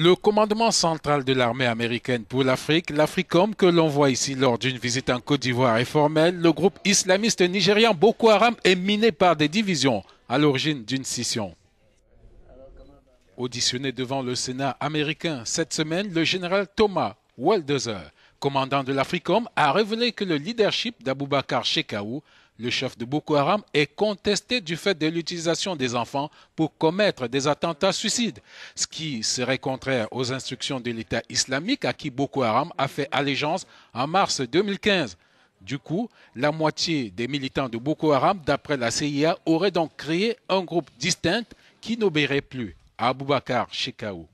Le commandement central de l'armée américaine pour l'Afrique, l'Africom, que l'on voit ici lors d'une visite en Côte d'Ivoire est formelle, le groupe islamiste nigérian Boko Haram est miné par des divisions à l'origine d'une scission. Auditionné devant le Sénat américain cette semaine, le général Thomas Waldozer, commandant de l'Africom, a révélé que le leadership d'Aboubakar Shekaou le chef de Boko Haram, est contesté du fait de l'utilisation des enfants pour commettre des attentats suicides, ce qui serait contraire aux instructions de l'État islamique à qui Boko Haram a fait allégeance en mars 2015. Du coup, la moitié des militants de Boko Haram, d'après la CIA, auraient donc créé un groupe distinct qui n'obéirait plus à Aboubakar Shekau.